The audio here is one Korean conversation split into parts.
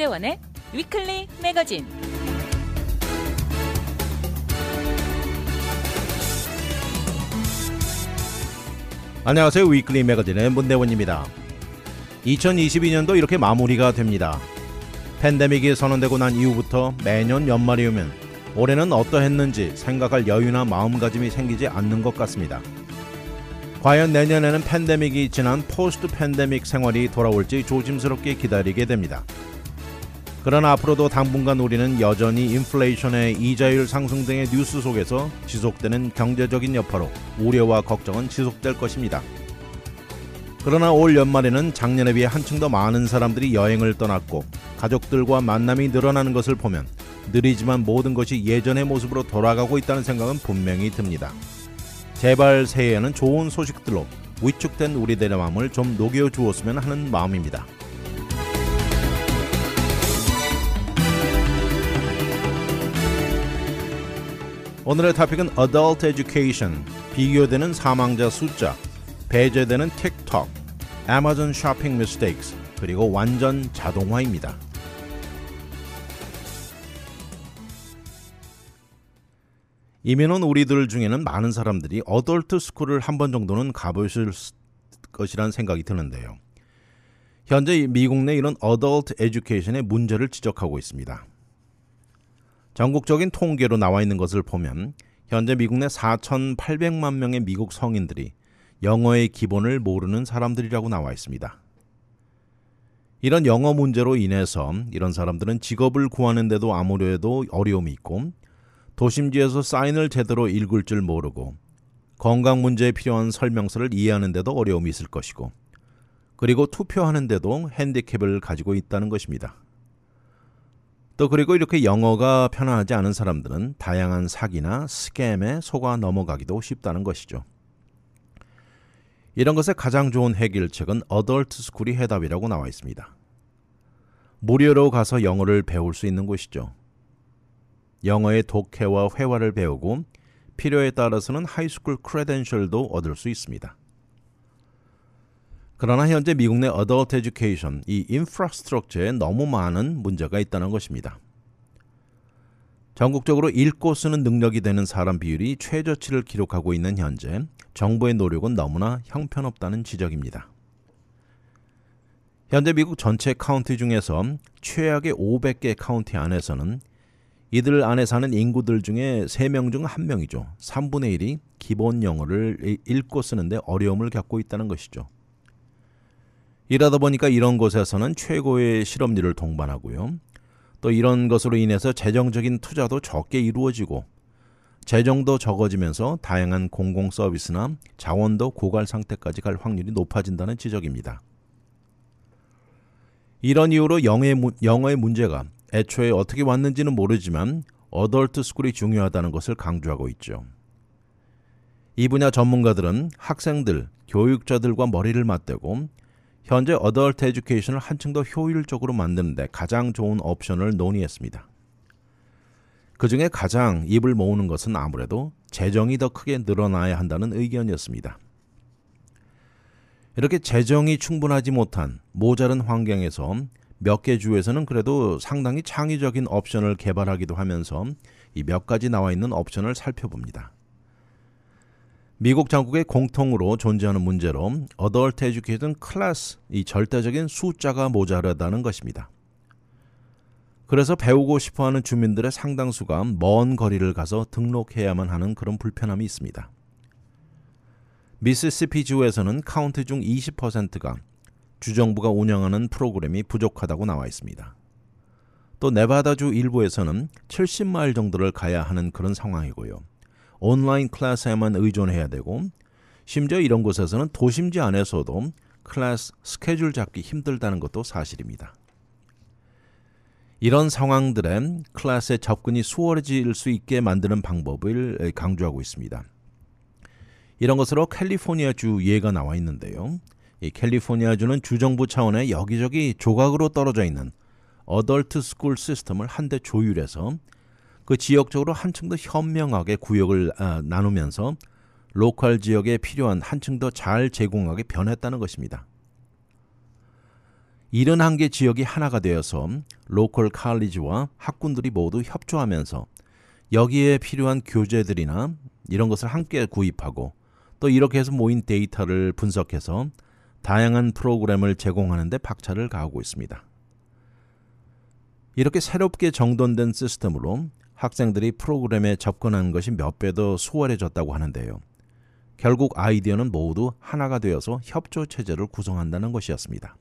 김대원의 위클리 매거진. 안녕하세요. 위클리 매거진의 문대원입니다. 2022년도 이렇게 마무리가 됩니다. 팬데믹이 선언되고 난 이후부터 매년 연말이 오면 올해는 어떠했는지 생각할 여유나 마음가짐이 생기지 않는 것 같습니다. 과연 내년에는 팬데믹이 지난 포스트 팬데믹 생활이 돌아올지 조심스럽게 기다리게 됩니다. 그러나 앞으로도 당분간 우리는 여전히 인플레이션의 이자율 상승 등의 뉴스 속에서 지속되는 경제적인 여파로 우려와 걱정은 지속될 것입니다. 그러나 올 연말에는 작년에 비해 한층 더 많은 사람들이 여행을 떠났고 가족들과 만남이 늘어나는 것을 보면 느리지만 모든 것이 예전의 모습으로 돌아가고 있다는 생각은 분명히 듭니다. 제발 새해에는 좋은 소식들로 위축된 우리들의 마음을 좀 녹여 주었으면 하는 마음입니다. 오늘의 토픽은 Adult Education, 비교되는 사망자 숫자, 배제되는 틱톡, Amazon Shopping m a k e s 그리고 완전 자동화입니다. 이민온 우리들 중에는 많은 사람들이 어덜트 스쿨을 한 번 정도는 가보실 것이라 생각이 드는데요. 현재 미국 내 이런 어덜트 에듀케이션의 문제를 지적하고 있습니다. 전국적인 통계로 나와 있는 것을 보면 현재 미국 내 4,800만 명의 미국 성인들이 영어의 기본을 모르는 사람들이라고 나와 있습니다. 이런 영어 문제로 인해서 이런 사람들은 직업을 구하는데도 아무려해도 어려움이 있고 도심지에서 사인을 제대로 읽을 줄 모르고 건강 문제에 필요한 설명서를 이해하는데도 어려움이 있을 것이고 그리고 투표하는데도 핸디캡을 가지고 있다는 것입니다. 또 그리고 이렇게 영어가 편안하지 않은 사람들은 다양한 사기나 스캠에 속아 넘어가기도 쉽다는 것이죠. 이런 것에 가장 좋은 해결책은 어덜트 스쿨이 해답이라고 나와 있습니다. 무료로 가서 영어를 배울 수 있는 곳이죠. 영어의 독해와 회화를 배우고 필요에 따라서는 하이스쿨 크레덴셜도 얻을 수 있습니다. 그러나 현재 미국 내 어덜트 에듀케이션, 이 인프라스트럭처에 너무 많은 문제가 있다는 것입니다. 전국적으로 읽고 쓰는 능력이 되는 사람 비율이 최저치를 기록하고 있는 현재 정부의 노력은 너무나 형편없다는 지적입니다. 현재 미국 전체 카운티 중에서 최악의 500개 카운티 안에서는 이들 안에 사는 인구들 중에 3명 중 1명이죠. 3분의 1이 기본 영어를 읽고 쓰는데 어려움을 겪고 있다는 것이죠. 이러다 보니까 이런 곳에서는 최고의 실업률을 동반하고요. 또 이런 것으로 인해서 재정적인 투자도 적게 이루어지고 재정도 적어지면서 다양한 공공 서비스나 자원도 고갈 상태까지 갈 확률이 높아진다는 지적입니다. 이런 이유로 영어의, 영어의 문제가 애초에 어떻게 왔는지는 모르지만 어덜트 스쿨이 중요하다는 것을 강조하고 있죠. 이 분야 전문가들은 학생들, 교육자들과 머리를 맞대고 현재 어덜트 에듀케이션을 한층 더 효율적으로 만드는데 가장 좋은 옵션을 논의했습니다. 그 중에 가장 입을 모으는 것은 아무래도 재정이 더 크게 늘어나야 한다는 의견이었습니다. 이렇게 재정이 충분하지 못한 모자른 환경에서 몇 개 주에서는 그래도 상당히 창의적인 옵션을 개발하기도 하면서 이몇 가지 나와 있는 옵션을 살펴봅니다. 미국 당국의 공통으로 존재하는 문제로 어덜트 에듀케이션 클래스 이 절대적인 숫자가 모자라다는 것입니다. 그래서 배우고 싶어 하는 주민들의 상당수가 먼 거리를 가서 등록해야만 하는 그런 불편함이 있습니다. 미시시피 주에서는 카운트중 20%가 주정부가 운영하는 프로그램이 부족하다고 나와 있습니다. 또 네바다주 일부에서는 70마일 정도를 가야 하는 그런 상황이고요. 온라인 클래스에만 의존해야 되고 심지어 이런 곳에서는 도심지 안에서도 클래스 스케줄 잡기 힘들다는 것도 사실입니다. 이런 상황들에 클래스의 접근이 수월해질 수 있게 만드는 방법을 강조하고 있습니다. 이런 것으로 캘리포니아주 예가 나와 있는데요. 이 캘리포니아주는 주정부 차원의 여기저기 조각으로 떨어져 있는 어덜트 스쿨 시스템을 한데 조율해서 그 지역적으로 한층 더 현명하게 구역을 아, 나누면서 로컬 지역에 필요한 한층 더 잘 제공하게 변했다는 것입니다. 이런 한 개 지역이 하나가 되어서 로컬 칼리지와 학군들이 모두 협조하면서 여기에 필요한 교재들이나 이런 것을 함께 구입하고 또 이렇게 해서 모인 데이터를 분석해서 다양한 프로그램을 제공하는데 박차를 가하고 있습니다. 이렇게 새롭게 정돈된 시스템으로 학생들이 프로그램에 접근하는 것이 몇 배 더 수월해졌다고 하는데요. 결국 아이디어는 모두 하나가 되어서 협조 체제를 구성한다는 것이었습니다.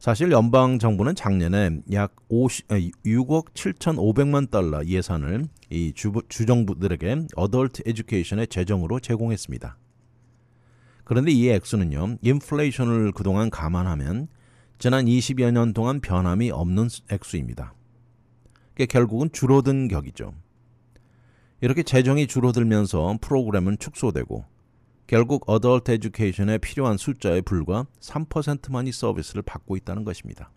사실 연방 정부는 작년에 약 50, 6억 7,500만 달러 예산을 이 주, 주정부들에게 어덜트 에듀케이션의 재정으로 제공했습니다. 그런데 이 액수는요. 인플레이션을 그동안 감안하면 지난 20여 년 동안 변함이 없는 액수입니다. 결국은 줄어든 격이죠. 이렇게 재정이 줄어들면서 프로그램은 축소되고 결국 어덜트 에듀케이션에 필요한 숫자에 불과 3%만이 서비스를 받고 있다는 것입니다.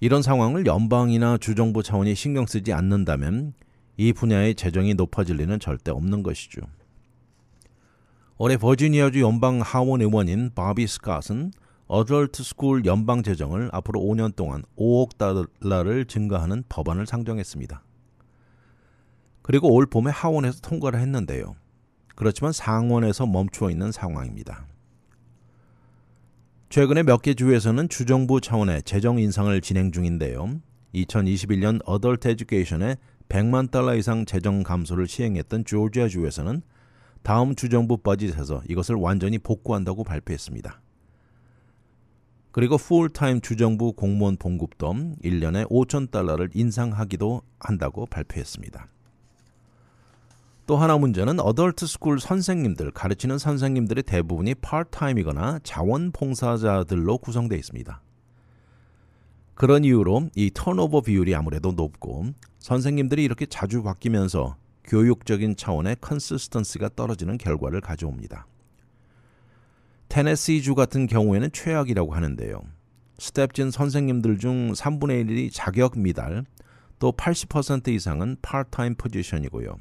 이런 상황을 연방이나 주정부 차원이 신경 쓰지 않는다면 이 분야의 재정이 높아질 리는 절대 없는 것이죠. 올해 버지니아주 연방 하원 의원인 바비 스캇은 어덜트 스쿨 연방 재정을 앞으로 5년 동안 5억 달러를 증가하는 법안을 상정했습니다. 그리고 올 봄에 하원에서 통과를 했는데요. 그렇지만 상원에서 멈추어 있는 상황입니다. 최근에 몇 개 주에서는 주정부 차원의 재정 인상을 진행 중인데요. 2021년 어덜트 에듀케이션에 100만 달러 이상 재정 감소를 시행했던 조지아주에서는 다음 주정부 버짓에서 이것을 완전히 복구한다고 발표했습니다. 그리고 풀타임 주정부 공무원 봉급도 1년에 5천 달러를 인상하기도 한다고 발표했습니다. 또 하나 문제는 어덜트 스쿨 선생님들, 가르치는 선생님들의 대부분이 파트타임이거나 자원봉사자들로 구성되어 있습니다. 그런 이유로 이 턴오버 비율이 아무래도 높고 선생님들이 이렇게 자주 바뀌면서 교육적인 차원의 컨시스턴스가 떨어지는 결과를 가져옵니다. 테네시주 같은 경우에는 최악이라고 하는데요. 스텝진 선생님들 중 3분의 1이 자격 미달, 또 80% 이상은 파트타임 포지션이고요.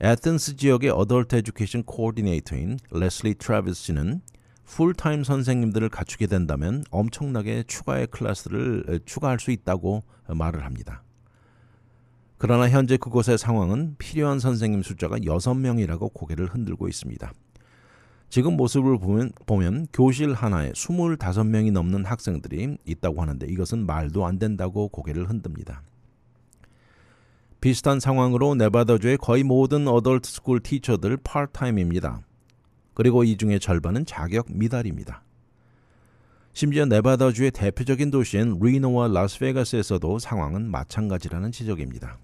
에튼스 지역의 어덜트 에듀케이션 코디네이터인 레슬리 트래비스 씨는 풀타임 선생님들을 갖추게 된다면 엄청나게 추가의 클래스를 추가할 수 있다고 말을 합니다. 그러나 현재 그곳의 상황은 필요한 선생님 숫자가 6명이라고 고개를 흔들고 있습니다. 지금 모습을 보면, 보면 교실 하나에 25명이 넘는 학생들이 있다고 하는데 이것은 말도 안 된다고 고개를 흔듭니다. 비슷한 상황으로 네바다주의 거의 모든 어덜트 스쿨 티처들 파트타임입니다. 그리고 이 중에 절반은 자격 미달입니다. 심지어 네바다주의 대표적인 도시인 리노와 라스베가스에서도 상황은 마찬가지라는 지적입니다.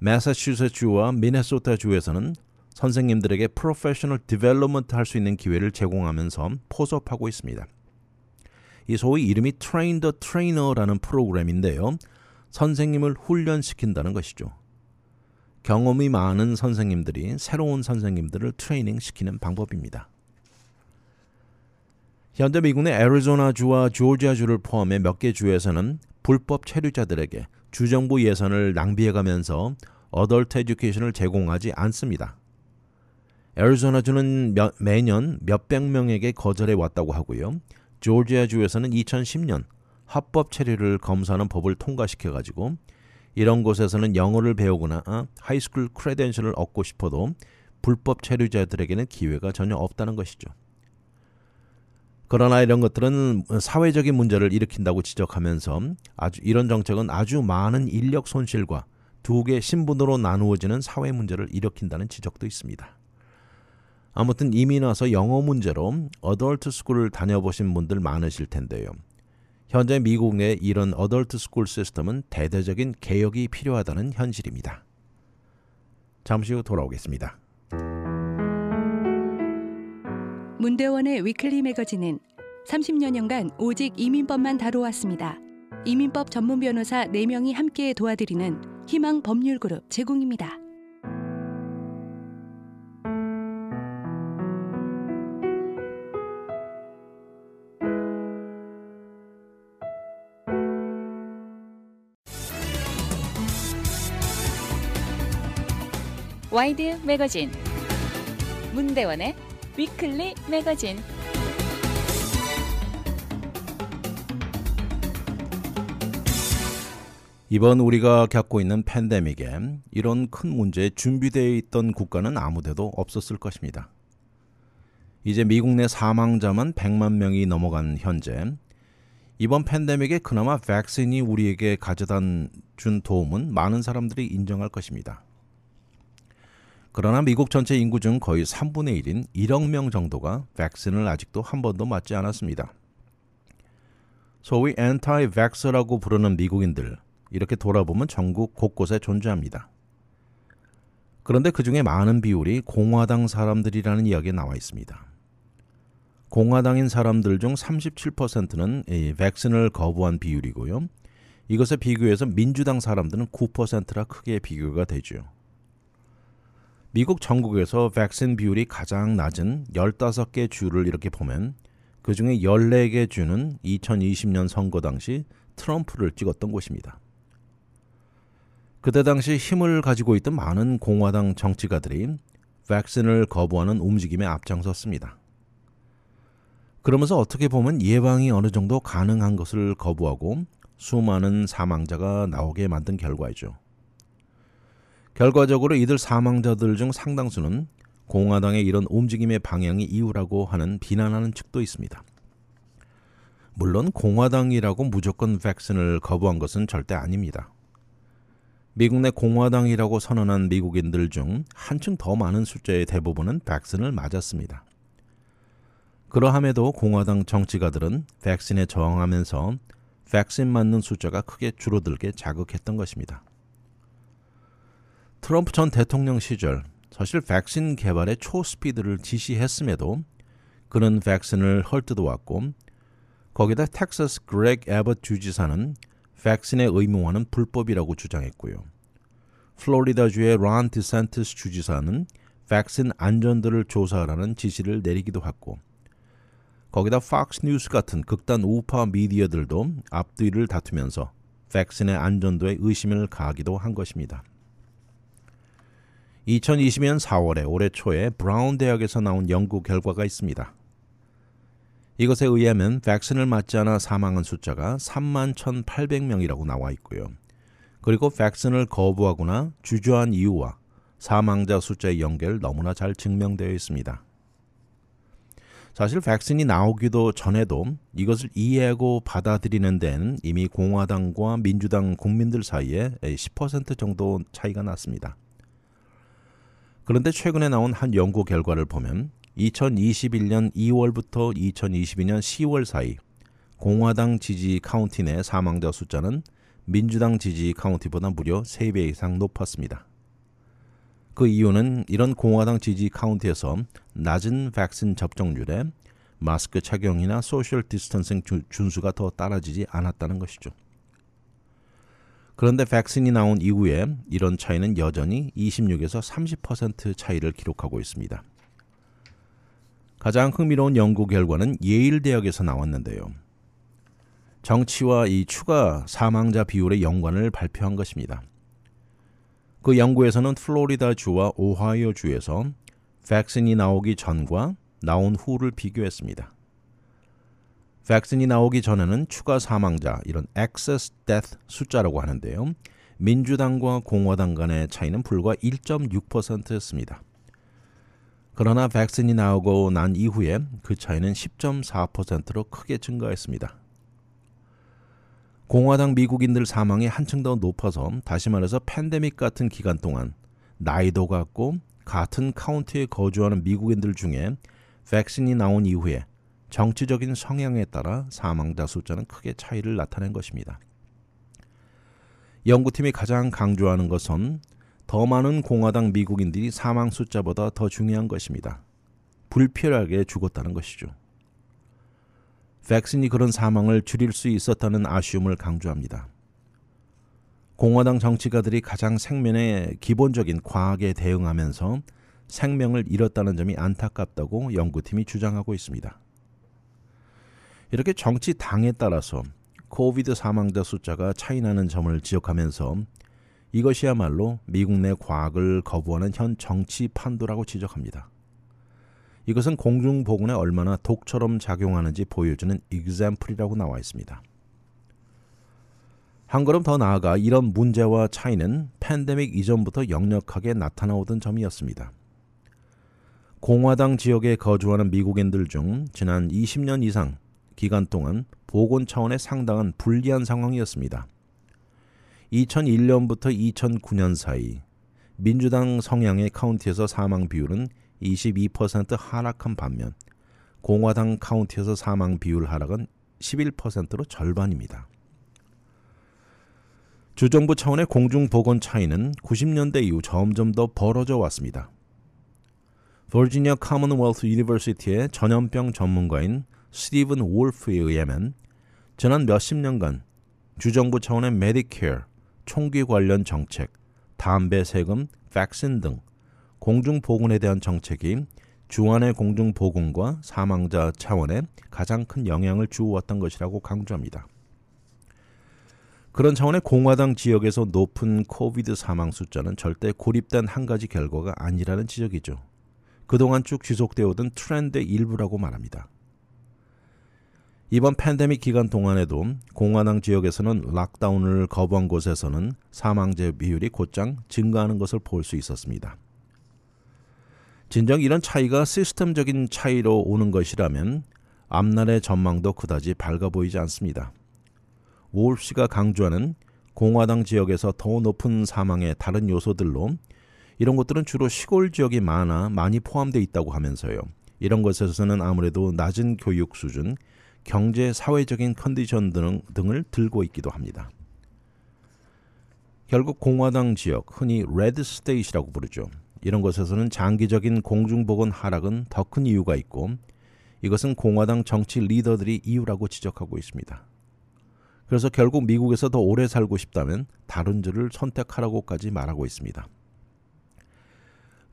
매사추세츠와 미네소타주에서는 선생님들에게 프로페셔널 디벨롭먼트 할 수 있는 기회를 제공하면서 포섭하고 있습니다. 이 소위 이름이 트레 a i 트레이너라는 프로그램인데요. 선생님을 훈련시킨다는 것이죠. 경험이 많은 선생님들이 새로운 선생님들을 트레이닝시키는 방법입니다. 현재 미국의 애리조나주와 조지아주를 포함해 몇 개 주에서는 불법 체류자들에게 주정부 예산을 낭비해가면서 어덜트 에듀케이션을 제공하지 않습니다. 애리조나주는 매년 몇백 명에게 거절해 왔다고 하고요. 조지아주에서는 2010년 합법 체류를 검사하는 법을 통과시켜 가지고 이런 곳에서는 영어를 배우거나 아, 하이스쿨 크레덴셜을 얻고 싶어도 불법 체류자들에게는 기회가 전혀 없다는 것이죠. 그러나 이런 것들은 사회적인 문제를 일으킨다고 지적하면서 아주 이런 정책은 아주 많은 인력 손실과 두 개 신분으로 나누어지는 사회 문제를 일으킨다는 지적도 있습니다. 아무튼 이미 나서 영어 문제로 어덜트 스쿨을 다녀보신 분들 많으실 텐데요. 현재 미국 내 이런 어덜트 스쿨 시스템은 대대적인 개혁이 필요하다는 현실입니다. 잠시 후 돌아오겠습니다. 문대원의 위클리 매거진은 30여년간 오직 이민법만 다뤄왔습니다. 이민법 전문 변호사 4명이 함께 도와드리는 희망 법률 그룹 제공입니다. 와이드 매거진 문대원의 위클리 매거진 이번 우리가 겪고 있는 팬데믹에 이런 큰 문제에 준비되어 있던 국가는 아무데도 없었을 것입니다. 이제 미국 내 사망자만 100만 명이 넘어간 현재 이번 팬데믹에 그나마 백신이 우리에게 가져다 준 도움은 많은 사람들이 인정할 것입니다. 그러나 미국 전체 인구 중 거의 3분의 1인 1억 명 정도가 백신을 아직도 한 번도 맞지 않았습니다. 소위 엔타이 백서라고 부르는 미국인들 이렇게 돌아보면 전국 곳곳에 존재합니다. 그런데 그 중에 많은 비율이 공화당 사람들이라는 이야기에 나와 있습니다. 공화당인 사람들 중 37%는 이 백신을 거부한 비율이고요. 이것에 비교해서 민주당 사람들은 9%라 크게 비교가 되죠. 미국 전국에서 백신 비율이 가장 낮은 15개 주를 이렇게 보면 그 중에 14개 주는 2020년 선거 당시 트럼프를 찍었던 곳입니다. 그때 당시 힘을 가지고 있던 많은 공화당 정치가들이 백신을 거부하는 움직임에 앞장섰습니다. 그러면서 어떻게 보면 예방이 어느 정도 가능한 것을 거부하고 수많은 사망자가 나오게 만든 결과이죠. 결과적으로 이들 사망자들 중 상당수는 공화당의 이런 움직임의 방향이 이유라고 하는 비난하는 측도 있습니다. 물론 공화당이라고 무조건 백신을 거부한 것은 절대 아닙니다. 미국 내 공화당이라고 선언한 미국인들 중 한층 더 많은 숫자의 대부분은 백신을 맞았습니다. 그러함에도 공화당 정치가들은 백신에 저항하면서 백신 맞는 숫자가 크게 줄어들게 자극했던 것입니다. 트럼프 전 대통령 시절 사실 백신 개발의 초스피드를 지시했음에도 그는 백신을 헐뜯어왔고 거기다 텍사스 그렉 에버 주지사는 백신의 의무화는 불법이라고 주장했고요. 플로리다주의 론디센티스 주지사는 백신 안전들을 조사하라는 지시를 내리기도 했고 거기다 팍스 뉴스 같은 극단 우파 미디어들도 앞뒤를 다투면서 백신의 안전도에 의심을 가하기도 한 것입니다. 2020년 4월에 올해 초에 브라운 대학에서 나온 연구 결과가 있습니다. 이것에 의하면 백신을 맞지 않아 사망한 숫자가 3만 1,800명이라고 나와 있고요. 그리고 백신을 거부하거나 주저한 이유와 사망자 숫자의 연결 너무나 잘 증명되어 있습니다. 사실 백신이 나오기도 전에도 이것을 이해하고 받아들이는 데는 이미 공화당과 민주당 국민들 사이에 10% 정도 차이가 났습니다. 그런데 최근에 나온 한 연구 결과를 보면 2021년 2월부터 2022년 10월 사이 공화당 지지 카운티 내 사망자 숫자는 민주당 지지 카운티보다 무려 3배 이상 높았습니다. 그 이유는 이런 공화당 지지 카운티에서 낮은 백신 접종률에 마스크 착용이나 소셜 디스턴싱 준수가 더 따라지지 않았다는 것이죠. 그런데 백신이 나온 이후에 이런 차이는 여전히 26에서 30% 차이를 기록하고 있습니다. 가장 흥미로운 연구 결과는 예일 대학에서 나왔는데요. 정치와 이 추가 사망자 비율의 연관을 발표한 것입니다. 그 연구에서는 플로리다 주와 오하이오 주에서 백신이 나오기 전과 나온 후를 비교했습니다. 백신이 나오기 전에는 추가 사망자, 이런 excess death 숫자라고 하는데요. 민주당과 공화당 간의 차이는 불과 1.6%였습니다. 그러나 백신이 나오고 난 이후에 그 차이는 10.4%로 크게 증가했습니다. 공화당 미국인들 사망이 한층 더 높아서 다시 말해서 팬데믹 같은 기간 동안 나이도 같고 같은 카운티에 거주하는 미국인들 중에 백신이 나온 이후에 정치적인 성향에 따라 사망자 숫자는 크게 차이를 나타낸 것입니다. 연구팀이 가장 강조하는 것은 더 많은 공화당 미국인들이 사망 숫자보다 더 중요한 것입니다. 불필요하게 죽었다는 것이죠. 백신이 그런 사망을 줄일 수 있었다는 아쉬움을 강조합니다. 공화당 정치가들이 가장 생명의 기본적인 과학에 대응하면서 생명을 잃었다는 점이 안타깝다고 연구팀이 주장하고 있습니다. 이렇게 정치 당에 따라서 코비드 사망자 숫자가 차이나는 점을 지적하면서 이것이야말로 미국 내 과학을 거부하는 현 정치 판도라고 지적합니다. 이것은 공중보건에 얼마나 독처럼 작용하는지 보여주는 example이라고 나와 있습니다. 한 걸음 더 나아가 이런 문제와 차이는 팬데믹 이전부터 역력하게 나타나오던 점이었습니다. 공화당 지역에 거주하는 미국인들 중 지난 20년 이상 기간 동안 보건 차원의 상당한 불리한 상황이었습니다. 2001년부터 2009년 사이 민주당 성향의 카운티에서 사망 비율은 22% 하락한 반면 공화당 카운티에서 사망 비율 하락은 11%로 절반입니다. 주정부 차원의 공중보건 차이는 90년대 이후 점점 더 벌어져 왔습니다. 버지니아 카먼웰스 유니버시티의 전염병 전문가인 스티븐 월프에 의하면 지난 몇십 년간 주정부 차원의 메디케어, 총기 관련 정책, 담배 세금, 백신 등 공중보건에 대한 정책이 중한의 공중보건과 사망자 차원에 가장 큰 영향을 주었던 것이라고 강조합니다. 그런 차원의 공화당 지역에서 높은 코비드 사망 숫자는 절대 고립된 한 가지 결과가 아니라는 지적이죠. 그동안 쭉 지속되어 오던 트렌드의 일부라고 말합니다. 이번 팬데믹 기간 동안에도 공화당 지역에서는 락다운을 거부한 곳에서는 사망자 비율이 곧장 증가하는 것을 볼 수 있었습니다. 진정 이런 차이가 시스템적인 차이로 오는 것이라면 앞날의 전망도 그다지 밝아 보이지 않습니다. 월프씨가 강조하는 공화당 지역에서 더 높은 사망의 다른 요소들로 이런 것들은 주로 시골 지역이 많아 많이 포함되어 있다고 하면서요. 이런 것에서는 아무래도 낮은 교육 수준, 경제, 사회적인 컨디션 등, 등을 들고 있기도 합니다. 결국 공화당 지역, 흔히 레드 스테이시라고 부르죠. 이런 곳에서는 장기적인 공중보건 하락은 더 큰 이유가 있고 이것은 공화당 정치 리더들이 이유라고 지적하고 있습니다. 그래서 결국 미국에서 더 오래 살고 싶다면 다른 줄을 선택하라고까지 말하고 있습니다.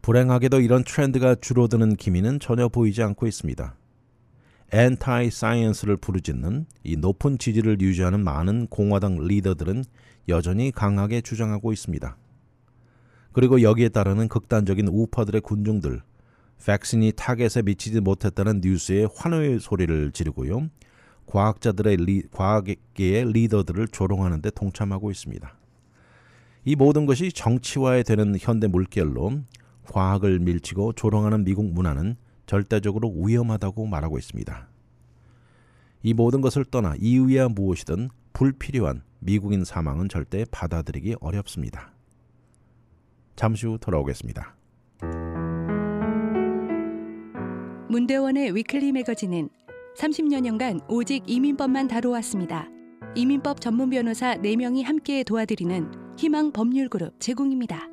불행하게도 이런 트렌드가 줄어드는 기미는 전혀 보이지 않고 있습니다. 엔타이 사이언스를 부르짖는 이 높은 지지를 유지하는 많은 공화당 리더들은 여전히 강하게 주장하고 있습니다. 그리고 여기에 따르는 극단적인 우파들의 군중들, 백신이 타겟에 미치지 못했다는 뉴스에 환호의 소리를 지르고요. 과학자들의 리, 과학계의 리더들을 조롱하는 데 동참하고 있습니다. 이 모든 것이 정치화에 되는 현대 물결로 과학을 밀치고 조롱하는 미국 문화는 절대적으로 위험하다고 말하고 있습니다. 이 모든 것을 떠나 이유야 무엇이든 불필요한 미국인 사망은 절대 받아들이기 어렵습니다. 잠시 후 돌아오겠습니다. 문대원의 위클리 매거진은 3 0년간 오직 이민법만 다루어왔습니다. 이민법 전문 변호사 4명이 함께 도와드리는 희망 법률그룹 제공입니다.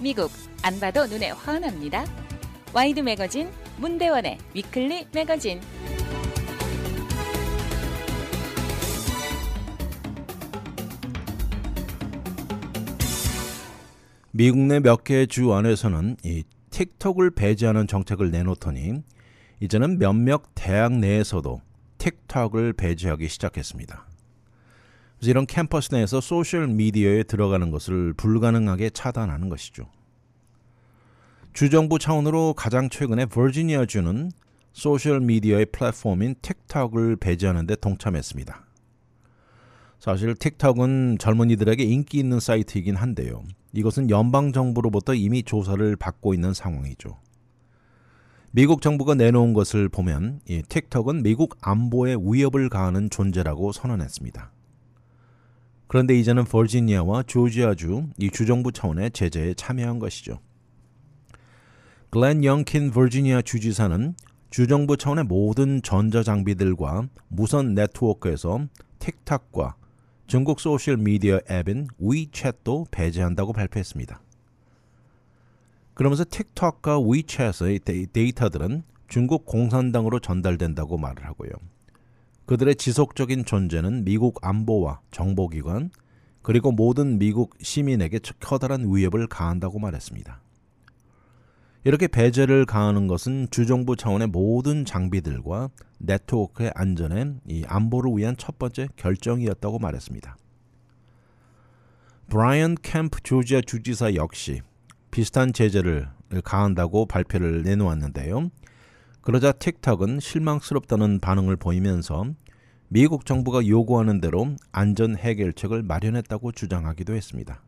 미국, 안 봐도 눈에 환합니다. 와이드 매거진 문대원의 위클리 매거진. 미국 내 몇개주 안에서는 이 틱톡을 배제하는 정책을 내놓더니 이제는 몇몇 대학 내에서도 틱톡을 배제하기 시작했습니다. 그래서 이런 캠퍼스 내에서 소셜 미디어에 들어가는 것을 불가능하게 차단하는 것이죠. 주정부 차원으로 가장 최근에 버지니아주는 소셜 미디어의 플랫폼인 틱톡을 배제하는 데 동참했습니다. 사실 틱톡은 젊은이들에게 인기 있는 사이트이긴 한데요. 이것은 연방 정부로부터 이미 조사를 받고 있는 상황이죠. 미국 정부가 내놓은 것을 보면 이 틱톡은 미국 안보에 위협을 가하는 존재라고 선언했습니다. 그런데 이제는 버지니아와 조지아주 이 주정부 차원의 제재에 참여한 것이죠. 글렌 영킨 버지니아 주지사는 주정부 차원의 모든 전자장비들과 무선 네트워크에서 틱톡과 중국 소셜 미디어 앱인 위챗도 배제한다고 발표했습니다. 그러면서 틱톡과 위챗의 데이터들은 중국 공산당으로 전달된다고 말을 하고요. 그들의 지속적인 존재는 미국 안보와 정보기관 그리고 모든 미국 시민에게 커다란 위협을 가한다고 말했습니다. 이렇게 배제를 가하는 것은 주정부 차원의 모든 장비들과 네트워크의 안전에 이 안보를 위한 첫 번째 결정이었다고 말했습니다. 브라이언 캠프 조지아 주지사 역시 비슷한 제재를 가한다고 발표를 내놓았는데요. 그러자 틱탁은 실망스럽다는 반응을 보이면서 미국 정부가 요구하는 대로 안전 해결책을 마련했다고 주장하기도 했습니다.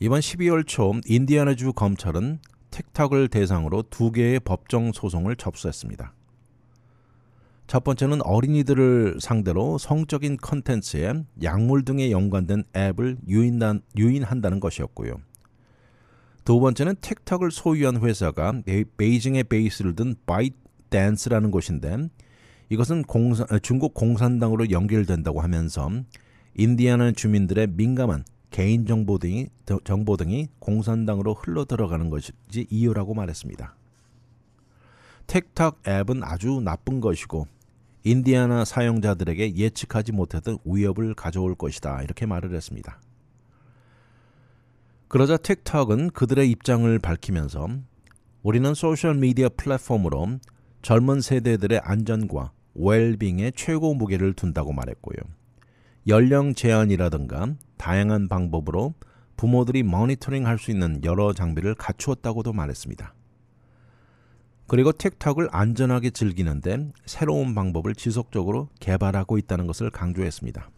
이번 12월 초 인디아나주 검찰은 틱탁을 대상으로 두 개의 법정 소송을 접수했습니다. 첫 번째는 어린이들을 상대로 성적인 컨텐츠에 약물 등에 연관된 앱을 유인한, 유인한다는 것이었고요. 두 번째는 틱톡을 소유한 회사가 네, 베이징에 베이스를 둔바이댄스라는 곳인데 이것은 공산, 아, 중국 공산당으로 연결된다고 하면서 인디아나 주민들의 민감한 개인 정보 등이 정보 등이 공산당으로 흘러 들어가는 것이 이유라고 말했습니다. 틱톡 앱은 아주 나쁜 것이고 인디아나 사용자들에게 예측하지 못했던 위협을 가져올 것이다 이렇게 말을 했습니다. 그러자 틱톡은 그들의 입장을 밝히면서 우리는 소셜미디어 플랫폼으로 젊은 세대들의 안전과 웰빙에 최고 무게를 둔다고 말했고요. 연령 제한이라든가 다양한 방법으로 부모들이 모니터링 할수 있는 여러 장비를 갖추었다고도 말했습니다. 그리고 틱톡을 안전하게 즐기는데 새로운 방법을 지속적으로 개발하고 있다는 것을 강조했습니다.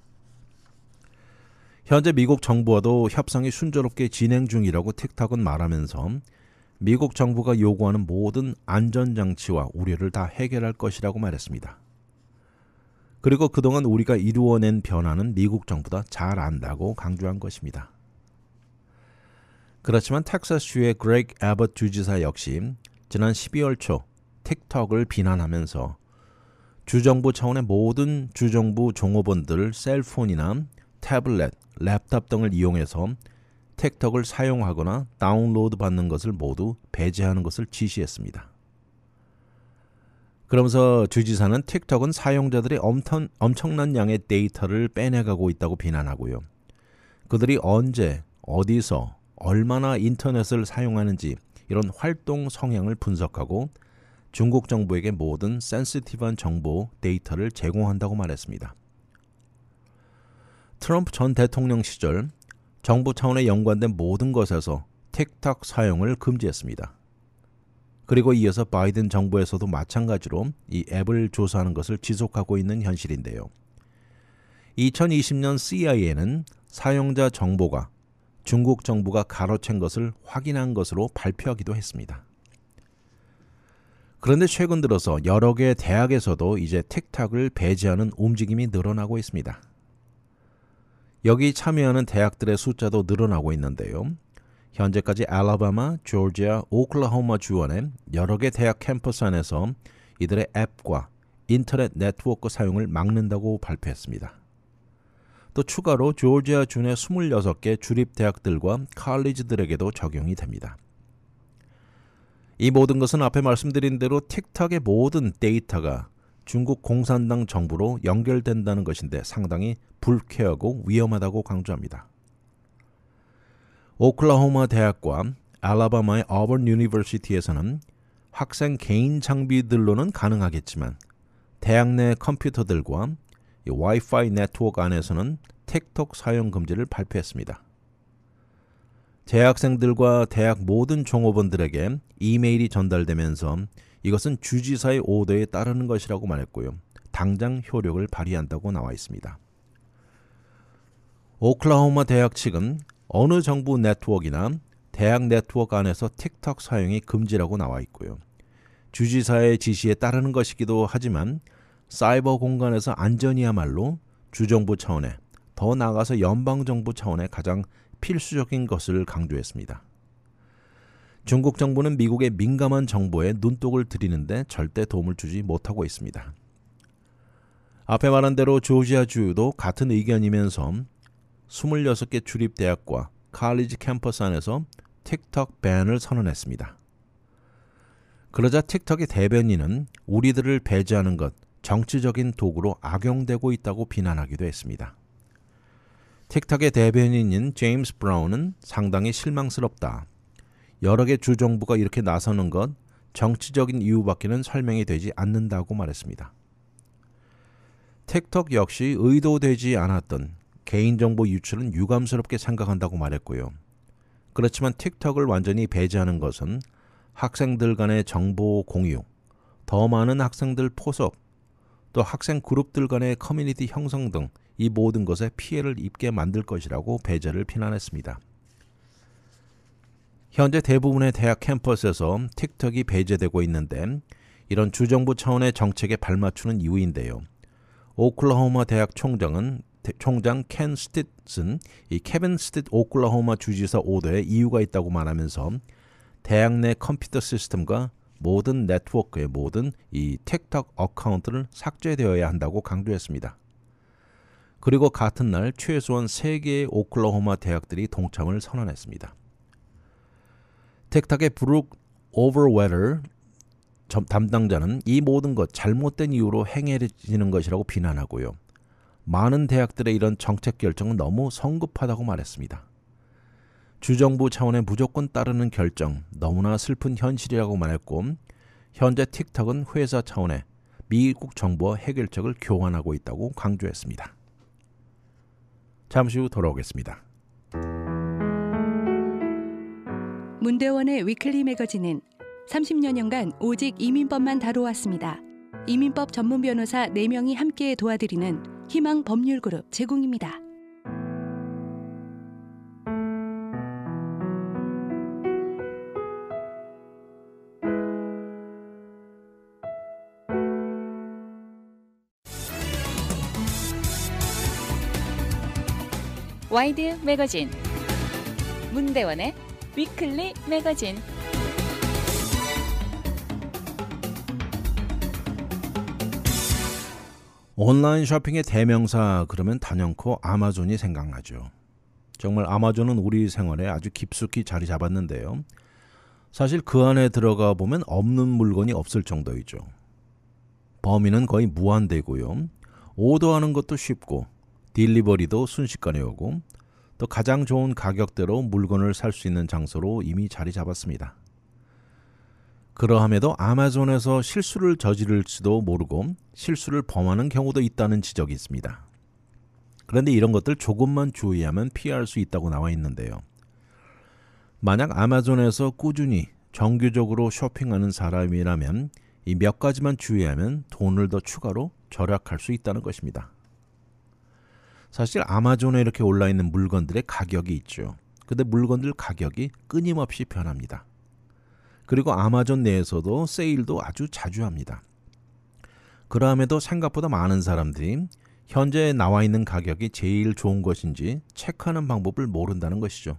현재 미국 정부와도 협상이 순조롭게 진행 중이라고 틱톡은 말하면서 미국 정부가 요구하는 모든 안전장치와 우려를 다 해결할 것이라고 말했습니다. 그리고 그동안 우리가 이루어낸 변화는 미국 정부다 잘 안다고 강조한 것입니다. 그렇지만 텍사스주의 그렉 에버 주지사 역시 지난 12월 초 틱톡을 비난하면서 주정부 차원의 모든 주정부 종업원들 셀폰이나 태블릿, 랩탑 등을 이용해서 택턱을 사용하거나 다운로드 받는 것을 모두 배제하는 것을 지시했습니다. 그러면서 주지사는 틱톡은 사용자들의 엄청, 엄청난 양의 데이터를 빼내가고 있다고 비난하고요. 그들이 언제, 어디서, 얼마나 인터넷을 사용하는지 이런 활동 성향을 분석하고 중국 정부에게 모든 센시티브한 정보, 데이터를 제공한다고 말했습니다. 트럼프 전 대통령 시절 정부 차원에 연관된 모든 것에서 틱톡 사용을 금지했습니다. 그리고 이어서 바이든 정부에서도 마찬가지로 이 앱을 조사하는 것을 지속하고 있는 현실인데요. 2020년 CIA는 사용자 정보가 중국 정부가 가로챈 것을 확인한 것으로 발표하기도 했습니다. 그런데 최근 들어서 여러 개의 대학에서도 이제 틱탁을 배제하는 움직임이 늘어나고 있습니다. 여기 참여하는 대학들의 숫자도 늘어나고 있는데요. 현재까지 알라바마, 조지아, 오클라호마 주원의 여러 개 대학 캠퍼스 안에서 이들의 앱과 인터넷 네트워크 사용을 막는다고 발표했습니다. 또 추가로 조지아 주내 26개 주립 대학들과 칼리지들에게도 적용이 됩니다. 이 모든 것은 앞에 말씀드린 대로 틱톡의 모든 데이터가 중국 공산당 정부로 연결된다는 것인데 상당히 불쾌하고 위험하다고 강조합니다. 오클라호마 대학과 알라바마의 어번 유니버시티에서는 학생 개인 장비들로는 가능하겠지만 대학 내 컴퓨터들과 와이파이 네트워크 안에서는 틱톡 사용 금지를 발표했습니다. 대학생들과 대학 모든 종업원들에게 이메일이 전달되면서 이것은 주지사의 오더에 따르는 것이라고 말했고요. 당장 효력을 발휘한다고 나와 있습니다. 오클라호마 대학 측은 어느 정부 네트워크나 대학 네트워크 안에서 틱톡 사용이 금지라고 나와 있고요. 주지사의 지시에 따르는 것이기도 하지만 사이버 공간에서 안전이야말로 주정부 차원에 더 나아가서 연방정부 차원의 가장 필수적인 것을 강조했습니다. 중국 정부는 미국의 민감한 정보에 눈독을 들이는데 절대 도움을 주지 못하고 있습니다. 앞에 말한 대로 조지아주도 같은 의견이면서 26개 출입대학과 칼리지 캠퍼스 안에서 틱톡 밴을 선언했습니다. 그러자 틱톡의 대변인은 우리들을 배제하는 것, 정치적인 도구로 악용되고 있다고 비난하기도 했습니다. 틱톡의 대변인인 제임스 브라운은 상당히 실망스럽다. 여러 개 주정부가 이렇게 나서는 건 정치적인 이유밖에는 설명이 되지 않는다고 말했습니다. 텍톡 역시 의도되지 않았던 개인정보 유출은 유감스럽게 생각한다고 말했고요. 그렇지만 틱톡을 완전히 배제하는 것은 학생들 간의 정보 공유, 더 많은 학생들 포섭, 또 학생 그룹들 간의 커뮤니티 형성 등 이 모든 것에 피해를 입게 만들 것이라고 배제를 비난했습니다. 현재 대부분의 대학 캠퍼스에서 틱톡이 배제되고 있는데 이런 주정부 차원의 정책에 발맞추는 이유인데요. 오클라호마 대학 총장은 총장 켄 스티슨, 이 케빈 스티트 오클라호마 주지사 오더에 이유가 있다고 말하면서 대학 내 컴퓨터 시스템과 모든 네트워크의 모든 이 틱톡 어카운트를 삭제되어야 한다고 강조했습니다. 그리고 같은 날 최소한 3개의 오클라호마 대학들이 동참을 선언했습니다. 텍탁의 브룩 오버웨터 담당자는 이 모든 것 잘못된 이유로 행해지는 것이라고 비난하고요. 많은 대학들의 이런 정책 결정은 너무 성급하다고 말했습니다. 주정부 차원의 무조건 따르는 결정 너무나 슬픈 현실이라고 말했고 현재 틱톡은 회사 차원의 미국 정부와 해결책을 교환하고 있다고 강조했습니다. 잠시 후 돌아오겠습니다. 문대원의 위클리 매거진은 30여년간 오직 이민법만 다루어왔습니다. 이민법 전문 변호사 4명이 함께 도와드리는 희망 법률 그룹 제공입니다. 와이드 매거진 문대원의 위클리 매거진 온라인 쇼핑의 대명사 그러면 단연코 아마존이 생각나죠. 정말 아마존은 우리 생활에 아주 깊숙이 자리 잡았는데요. 사실 그 안에 들어가 보면 없는 물건이 없을 정도이죠. 범위는 거의 무한대고요. 오더하는 것도 쉽고 딜리버리도 순식간에 오고 또 가장 좋은 가격대로 물건을 살 수 있는 장소로 이미 자리 잡았습니다. 그러함에도 아마존에서 실수를 저지를지도 모르고 실수를 범하는 경우도 있다는 지적이 있습니다. 그런데 이런 것들 조금만 주의하면 피할 수 있다고 나와 있는데요. 만약 아마존에서 꾸준히 정규적으로 쇼핑하는 사람이라면 이 몇 가지만 주의하면 돈을 더 추가로 절약할 수 있다는 것입니다. 사실 아마존에 이렇게 올라 있는 물건들의 가격이 있죠. 근데 물건들 가격이 끊임없이 변합니다. 그리고 아마존 내에서도 세일도 아주 자주 합니다. 그럼에도 생각보다 많은 사람들이 현재 나와 있는 가격이 제일 좋은 것인지 체크하는 방법을 모른다는 것이죠.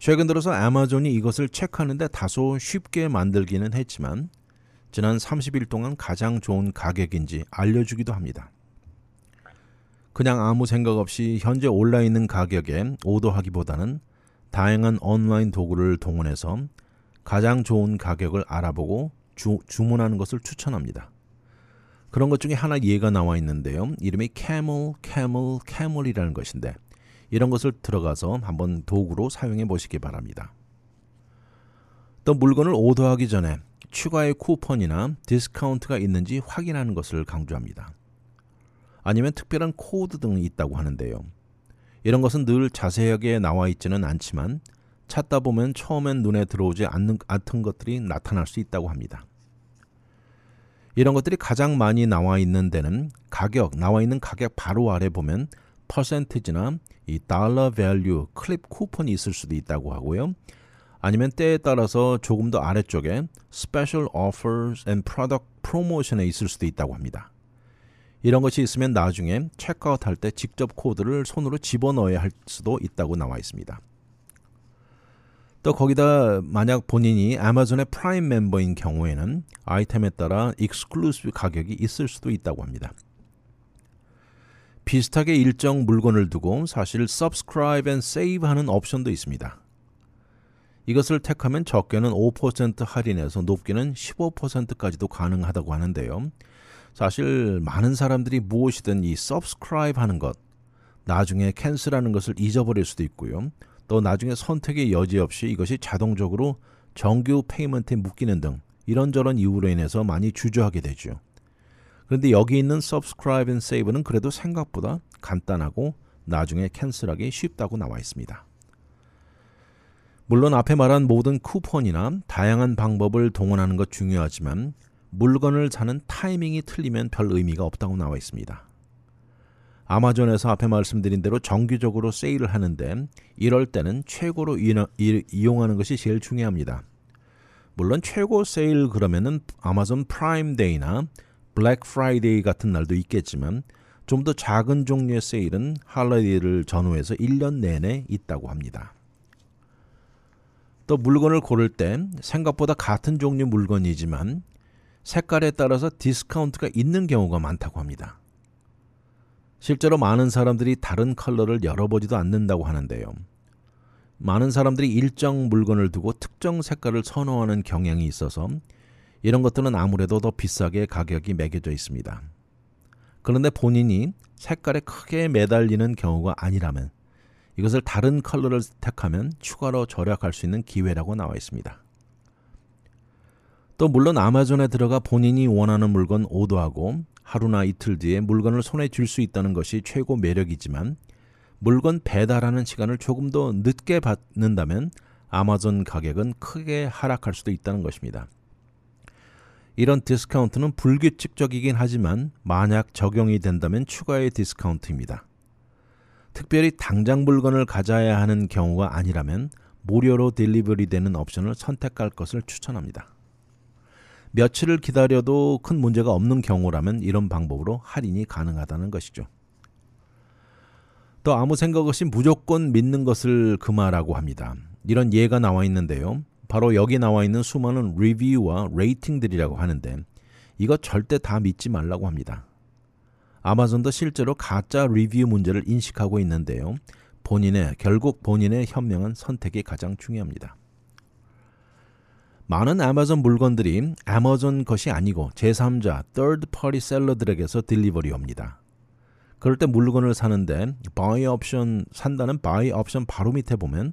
최근 들어서 아마존이 이것을 체크하는데 다소 쉽게 만들기는 했지만 지난 30일 동안 가장 좋은 가격인지 알려주기도 합니다. 그냥 아무 생각 없이 현재 올라 있는 가격에 오더하기보다는 다양한 온라인 도구를 동원해서 가장 좋은 가격을 알아보고 주, 주문하는 것을 추천합니다. 그런 것 중에 하나 예가 나와 있는데요. 이름이 캐 a 캐 e 캐 c 이라는 것인데 이런 것을 들어가서 한번 도구로 사용해 보시기 바랍니다. 또 물건을 오더하기 전에 추가의 쿠폰이나 디스카운트가 있는지 확인하는 것을 강조합니다. 아니면 특별한 코드 등이 있다고 하는데요. 이런 것은 늘 자세하게 나와 있지는 않지만 찾다 보면 처음엔 눈에 들어오지 않는 같은 것들이 나타날 수 있다고 합니다. 이런 것들이 가장 많이 나와 있는 데는 가격, 나와 있는 가격 바로 아래 보면 퍼센티지나 이 달러 밸류 클립 쿠폰이 있을 수도 있다고 하고요. 아니면 때에 따라서 조금 더 아래쪽에 스페셜 오퍼스 앤 프로덕트 프로모션에 있을 수도 있다고 합니다. 이런 것이 있으면 나중에 체크아웃 할 때 직접 코드를 손으로 집어넣어야 할 수도 있다고 나와 있습니다. 또 거기다 만약 본인이 아마존의 프라임 멤버인 경우에는 아이템에 따라 익스클루시브 가격이 있을 수도 있다고 합니다. 비슷하게 일정 물건을 두고 사실 subscribe and save 하는 옵션도 있습니다. 이것을 택하면 적게는 5% 할인해서 높게는 15%까지도 가능하다고 하는데요. 사실 많은 사람들이 무엇이든 이 subscribe 하는 것 나중에 캔슬하는 것을 잊어버릴 수도 있고요. 또 나중에 선택의 여지 없이 이것이 자동적으로 정규 페이먼트에 묶이는 등 이런저런 이유로 인해서 많이 주저하게 되죠. 그런데 여기 있는 subscribe and save는 그래도 생각보다 간단하고 나중에 캔슬하기 쉽다고 나와 있습니다. 물론 앞에 말한 모든 쿠폰이나 다양한 방법을 동원하는 것 중요하지만 물건을 사는 타이밍이 틀리면 별 의미가 없다고 나와 있습니다. 아마존에서 앞에 말씀드린 대로 정기적으로 세일을 하는데 이럴 때는 최고로 이용하는 것이 제일 중요합니다. 물론 최고 세일 그러면은 아마존 프라임데이나 블랙 프라이데이 같은 날도 있겠지만 좀 더 작은 종류의 세일은 할러데이를 전후해서 1년 내내 있다고 합니다. 또 물건을 고를 때 생각보다 같은 종류 물건이지만 색깔에 따라서 디스카운트가 있는 경우가 많다고 합니다. 실제로 많은 사람들이 다른 컬러를 열어보지도 않는다고 하는데요. 많은 사람들이 일정 물건을 두고 특정 색깔을 선호하는 경향이 있어서 이런 것들은 아무래도 더 비싸게 가격이 매겨져 있습니다. 그런데 본인이 색깔에 크게 매달리는 경우가 아니라면 이것을 다른 컬러를 선 택하면 추가로 절약할 수 있는 기회라고 나와 있습니다. 또 물론 아마존에 들어가 본인이 원하는 물건 오도하고 하루나 이틀 뒤에 물건을 손에 쥘 수 있다는 것이 최고 매력이지만 물건 배달하는 시간을 조금 더 늦게 받는다면 아마존 가격은 크게 하락할 수도 있다는 것입니다. 이런 디스카운트는 불규칙적이긴 하지만 만약 적용이 된다면 추가의 디스카운트입니다. 특별히 당장 물건을 가져야 하는 경우가 아니라면 무료로 딜리버리 되는 옵션을 선택할 것을 추천합니다. 며칠을 기다려도 큰 문제가 없는 경우라면 이런 방법으로 할인이 가능하다는 것이죠. 또 아무 생각 없이 무조건 믿는 것을 금하라고 합니다. 이런 예가 나와 있는데요. 바로 여기 나와 있는 수많은 리뷰와 레이팅들이라고 하는데 이거 절대 다 믿지 말라고 합니다. 아마존도 실제로 가짜 리뷰 문제를 인식하고 있는데요. 본인의 결국 본인의 현명한 선택이 가장 중요합니다. 많은 아마존 물건들이 아마존 것이 아니고 제3자 third party seller들에게서 딜리버리 옵니다. 그럴 때 물건을 사는데 buy option 산다는 buy option 바로 밑에 보면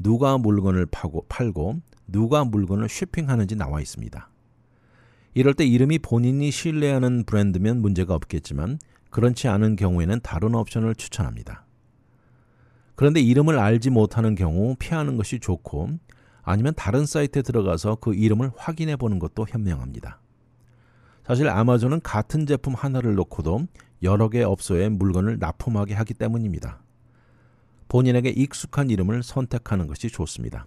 누가 물건을 파고 팔고 누가 물건을 쇼핑하는지 나와 있습니다. 이럴 때 이름이 본인이 신뢰하는 브랜드면 문제가 없겠지만 그렇지 않은 경우에는 다른 옵션을 추천합니다. 그런데 이름을 알지 못하는 경우 피하는 것이 좋고 아니면 다른 사이트에 들어가서 그 이름을 확인해 보는 것도 현명합니다. 사실 아마존은 같은 제품 하나를 놓고도 여러 개의 업소에 물건을 납품하게 하기 때문입니다. 본인에게 익숙한 이름을 선택하는 것이 좋습니다.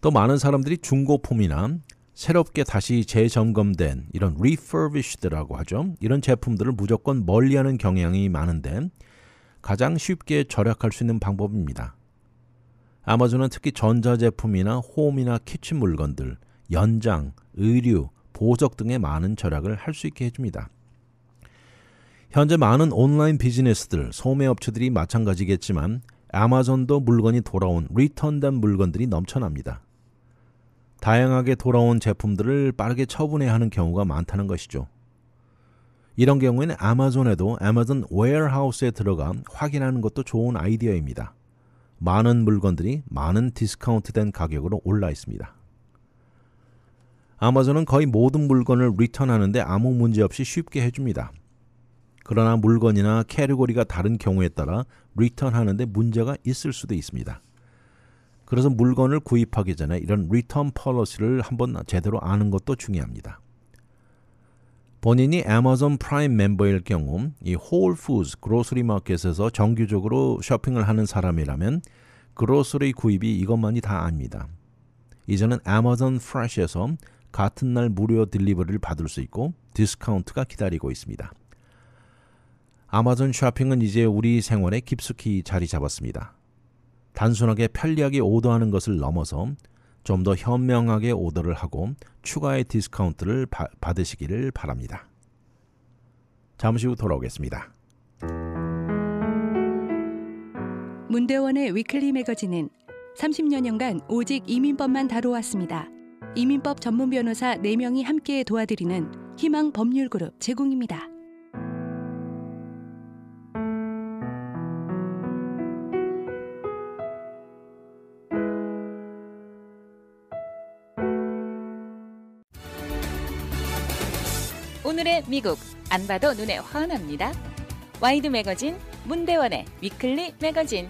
또 많은 사람들이 중고품이나 새롭게 다시 재점검된 이런 refurbished라고 하죠. 이런 제품들을 무조건 멀리하는 경향이 많은데 가장 쉽게 절약할 수 있는 방법입니다. 아마존은 특히 전자제품이나 홈이나 키친 물건들, 연장, 의류, 보석 등의 많은 절약을 할 수 있게 해줍니다. 현재 많은 온라인 비즈니스들, 소매업체들이 마찬가지겠지만 아마존도 물건이 돌아온 리턴된 물건들이 넘쳐납니다. 다양하게 돌아온 제품들을 빠르게 처분해야 하는 경우가 많다는 것이죠. 이런 경우에는 아마존에도 아마존 웨어하우스에 들어가 확인하는 것도 좋은 아이디어입니다. 많은 물건들이 많은 디스카운트된 가격으로 올라 있습니다. 아마존은 거의 모든 물건을 리턴하는데 아무 문제 없이 쉽게 해줍니다. 그러나 물건이나 캐리고리가 다른 경우에 따라 리턴하는데 문제가 있을 수도 있습니다. 그래서 물건을 구입하기 전에 이런 리턴 펄러시를 한번 제대로 아는 것도 중요합니다. 본인이 아마존 프라임 멤버일 경우 이 홀푸즈 그로스리 마켓에서 정기적으로 쇼핑을 하는 사람이라면 그로스리 구입이 이것만이 다 아닙니다. 이제는 아마존 프레시에서 같은 날 무료 딜리버리를 받을 수 있고 디스카운트가 기다리고 있습니다. 아마존 쇼핑은 이제 우리 생활에 깊숙이 자리 잡았습니다. 단순하게 편리하게 오더하는 것을 넘어서 좀더 현명하게 오더를 하고 추가의 디스카운트를 바, 받으시기를 바랍니다. 잠시 후 돌아오겠습니다. 문대원의 위클리 매거진은 30여년간 오직 이민법만 다루어왔습니다. 이민법 전문 변호사 4명이 함께 도와드리는 희망 법률그룹 제공입니다. 오늘의 미국 안 봐도 눈에 환합니다. 와이드 매거진 문대원의 위클리 매거진.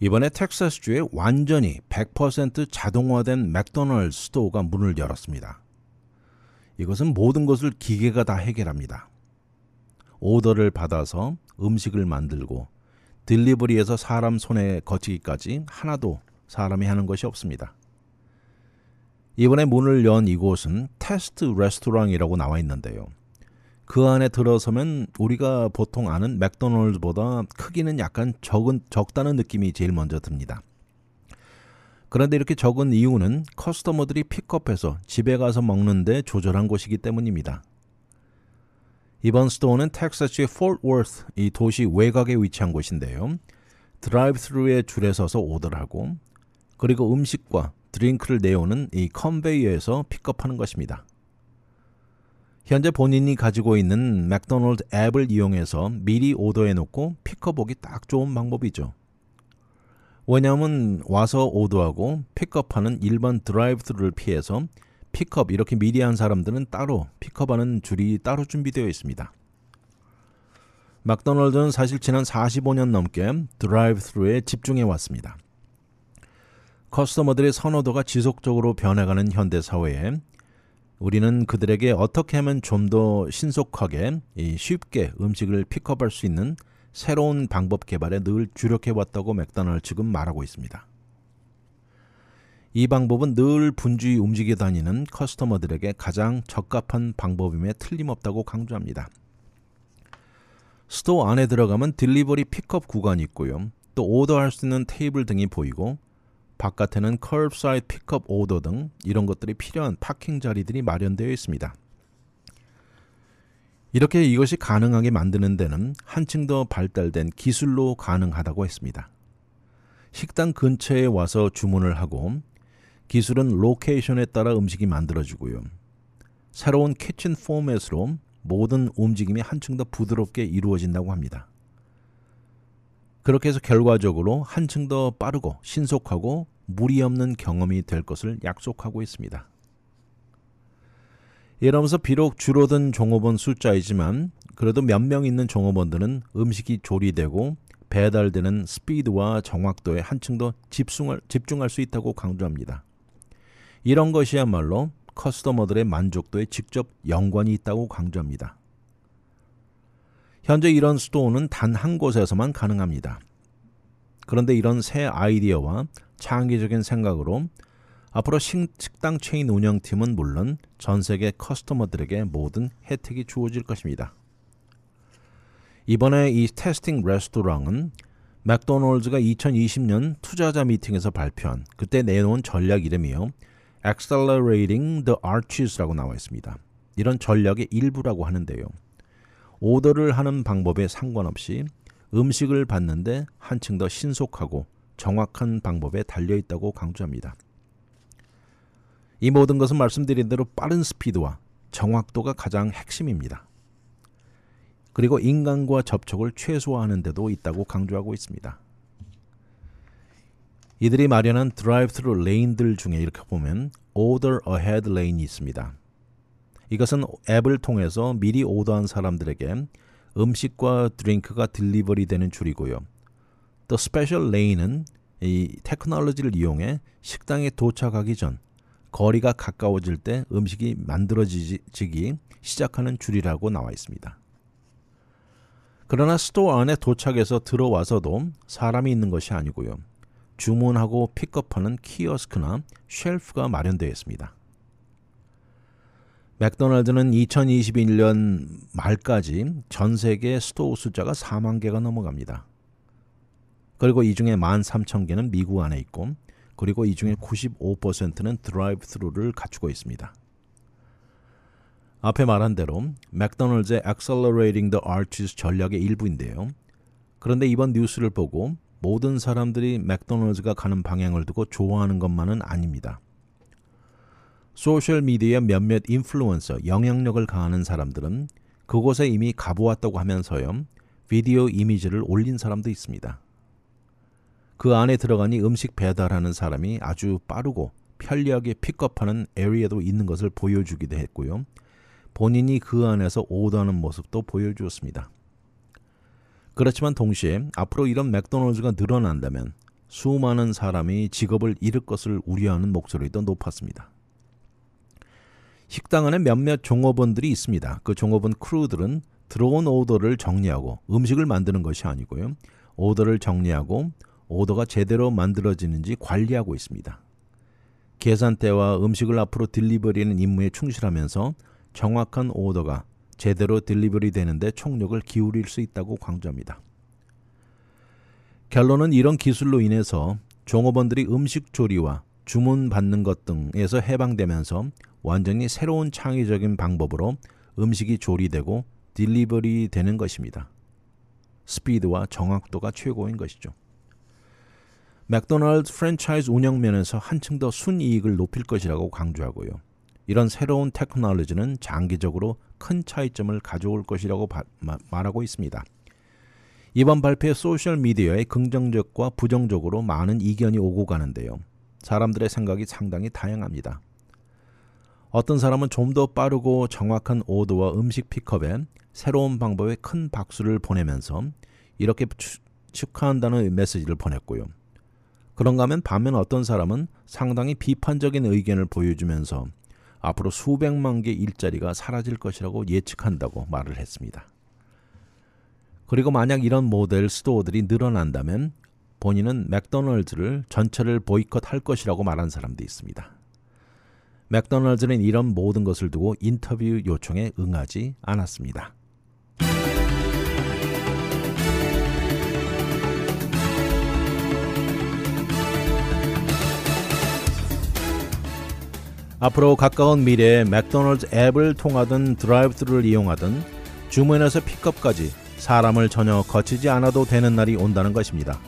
이번에 텍사스주에 완전히 100% 자동화된 맥도널드 스토어가 문을 열었습니다. 이것은 모든 것을 기계가 다 해결합니다. 오더를 받아서 음식을 만들고 딜리버리에서 사람 손에 거치기까지 하나도 사람이 하는 것이 없습니다. 이번에 문을 연 이곳은 테스트 레스토랑이라고 나와 있는데요. 그 안에 들어서면 우리가 보통 아는 맥도날드보다 크기는 약간 적은, 적다는 느낌이 제일 먼저 듭니다. 그런데 이렇게 적은 이유는 커스터머들이 픽업해서 집에 가서 먹는데 조절한 곳이기 때문입니다. 이번 스토어는 텍사스의 폴트워스 이 도시 외곽에 위치한 곳인데요. 드라이브스루에 줄에 서서 오더를 하고 그리고 음식과 드링크를 내오는 이 컨베이어에서 픽업하는 것입니다. 현재 본인이 가지고 있는 맥도날드 앱을 이용해서 미리 오더해 놓고 픽업하기 딱 좋은 방법이죠. 왜냐하면 와서 오더하고 픽업하는 일반 드라이브스루를 피해서 픽업 이렇게 미리 한 사람들은 따로 픽업하는 줄이 따로 준비되어 있습니다. 막도날드는 사실 지난 45년 넘게 드라이브스루에 집중해 왔습니다. 커스터머들의 선호도가 지속적으로 변해가는 현대 사회에 우리는 그들에게 어떻게 하면 좀 더 신속하게 쉽게 음식을 픽업할 수 있는 새로운 방법 개발에 늘 주력해 왔다고 맥도날드 지금 말하고 있습니다. 이 방법은 늘 분주히 움직여 다니는 커스터머들에게 가장 적합한 방법임에 틀림없다고 강조합니다. 스토어 안에 들어가면 딜리버리 픽업 구간이 있고요. 또 오더할 수 있는 테이블 등이 보이고 바깥에는 컬브사이드 픽업 오더 등 이런 것들이 필요한 파킹 자리들이 마련되어 있습니다. 이렇게 이것이 가능하게 만드는 데는 한층 더 발달된 기술로 가능하다고 했습니다. 식당 근처에 와서 주문을 하고 기술은 로케이션에 따라 음식이 만들어지고요. 새로운 키친 포맷으로 모든 움직임이 한층 더 부드럽게 이루어진다고 합니다. 그렇게 해서 결과적으로 한층 더 빠르고 신속하고 무리 없는 경험이 될 것을 약속하고 있습니다. 이러면서 비록 줄어든 종업원 숫자이지만 그래도 몇 명 있는 종업원들은 음식이 조리되고 배달되는 스피드와 정확도에 한층 더 집중할, 집중할 수 있다고 강조합니다. 이런 것이야말로 커스터머들의 만족도에 직접 연관이 있다고 강조합니다. 현재 이런 스토어는 단 한 곳에서만 가능합니다. 그런데 이런 새 아이디어와 창의적인 생각으로 앞으로 식당 체인 운영팀은 물론 전 세계 커스터머들에게 모든 혜택이 주어질 것입니다. 이번에 이 테스팅 레스토랑은 맥도널드가 2020년 투자자 미팅에서 발표한 그때 내놓은 전략 이름이요. Accelerating the Arches라고 나와 있습니다. 이런 전략의 일부라고 하는데요. 오더를 하는 방법에 상관없이 음식을 받는데 한층 더 신속하고 정확한 방법에 달려 있다고 강조합니다. 이 모든 것은 말씀드린 대로 빠른 스피드와 정확도가 가장 핵심입니다. 그리고 인간과 접촉을 최소화하는 데도 있다고 강조하고 있습니다. 이들이 마련한 드라이브 스루 레인들 중에 이렇게 보면 order ahead 레인이 있습니다. 이것은 앱을 통해서 미리 오더한 사람들에게 음식과 드링크가 딜리버리 되는 줄이고요. 또 스페셜 레인은 이 테크놀로지를 이용해 식당에 도착하기 전 거리가 가까워질 때 음식이 만들어지기 시작하는 줄이라고 나와 있습니다. 그러나 스토어 안에 도착해서 들어와서도 사람이 있는 것이 아니고요. 주문하고 픽업하는 키오스크나 쉘프가 마련되어 있습니다. 맥도날드는 2021년 말까지 전 세계 스토어 숫자가 4만 개가 넘어갑니다. 그리고 이 중에 13,000개는 미국 안에 있고 그리고 이 중에 95%는 드라이브 스루를 갖추고 있습니다. 앞에 말한 대로 맥도날드의 Accelerating the Arches 전략의 일부인데요. 그런데 이번 뉴스를 보고 모든 사람들이 맥도날드가 가는 방향을 두고 좋아하는 것만은 아닙니다. 소셜미디어의 몇몇 인플루언서, 영향력을 가하는 사람들은 그곳에 이미 가보았다고 하면서요, 비디오 이미지를 올린 사람도 있습니다. 그 안에 들어가니 음식 배달하는 사람이 아주 빠르고 편리하게 픽업하는 에리어도 있는 것을 보여주기도 했고요. 본인이 그 안에서 오더하는 모습도 보여주었습니다. 그렇지만 동시에 앞으로 이런 맥도널드가 늘어난다면 수많은 사람이 직업을 잃을 것을 우려하는 목소리도 높았습니다. 식당 안에 몇몇 종업원들이 있습니다. 그 종업원 크루들은 들어온 오더를 정리하고 음식을 만드는 것이 아니고요. 오더를 정리하고 오더가 제대로 만들어지는지 관리하고 있습니다. 계산대와 음식을 앞으로 딜리버리는 임무에 충실하면서 정확한 오더가 제대로 딜리버리 되는데 총력을 기울일 수 있다고 강조합니다. 결론은 이런 기술로 인해서 종업원들이 음식 조리와 주문 받는 것 등에서 해방되면서 완전히 새로운 창의적인 방법으로 음식이 조리되고 딜리버리 되는 것입니다. 스피드와 정확도가 최고인 것이죠. 맥도날드 프랜차이즈 운영면에서 한층 더 순이익을 높일 것이라고 강조하고요. 이런 새로운 테크놀로지는 장기적으로 큰 차이점을 가져올 것이라고 바, 마, 말하고 있습니다. 이번 발표에 소셜미디어에 긍정적과 부정적으로 많은 이견이 오고 가는데요. 사람들의 생각이 상당히 다양합니다. 어떤 사람은 좀 더 빠르고 정확한 오더와 음식 픽업에 새로운 방법에 큰 박수를 보내면서 이렇게 추, 축하한다는 메시지를 보냈고요. 그런가 하면 반면 어떤 사람은 상당히 비판적인 의견을 보여주면서 앞으로 수백만 개 일자리가 사라질 것이라고 예측한다고 말을 했습니다. 그리고 만약 이런 모델 스토어들이 늘어난다면 본인은 맥도널드를 전체를 보이콧할 것이라고 말한 사람도 있습니다. 맥도널드는 이런 모든 것을 두고 인터뷰 요청에 응하지 않았습니다. 앞으로 가까운 미래에 맥도날드 앱을 통하든 드라이브스루를 이용하든 주문에서 픽업까지 사람을 전혀 거치지 않아도 되는 날이 온다는 것입니다.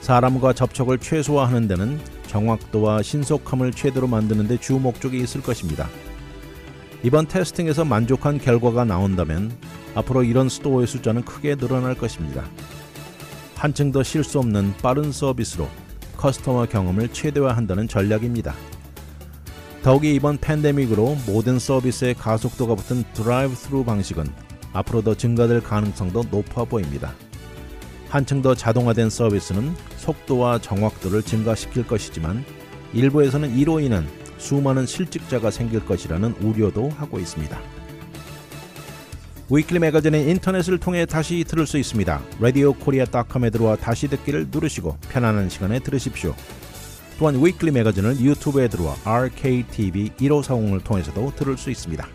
사람과 접촉을 최소화하는 데는 정확도와 신속함을 최대로 만드는 데주 목적이 있을 것입니다. 이번 테스팅에서 만족한 결과가 나온다면 앞으로 이런 스토어의 숫자는 크게 늘어날 것입니다. 한층 더 실수 없는 빠른 서비스로 커스터머 경험을 최대화한다는 전략입니다. 더욱이 이번 팬데믹으로 모든 서비스에 가속도가 붙은 드라이브 스루 방식은 앞으로 더 증가될 가능성도 높아 보입니다. 한층 더 자동화된 서비스는 속도와 정확도를 증가시킬 것이지만 일부에서는 이로 인한 수많은 실직자가 생길 것이라는 우려도 하고 있습니다. 위클리 매거진은 인터넷을 통해 다시 들을 수 있습니다. 라디오 코리아 닷컴에 들어와 다시 듣기를 누르시고 편안한 시간에 들으십시오. 또한 위클리 매거진은 유튜브에 들어와 RKTV 1540을 통해서도 들을 수 있습니다.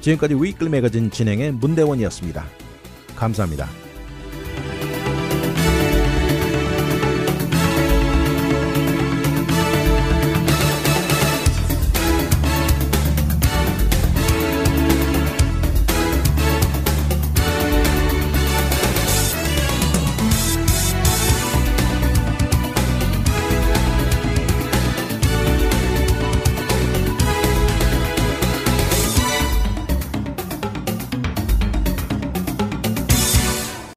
지금까지 위클리 매거진 진행의 문대원이었습니다. 감사합니다.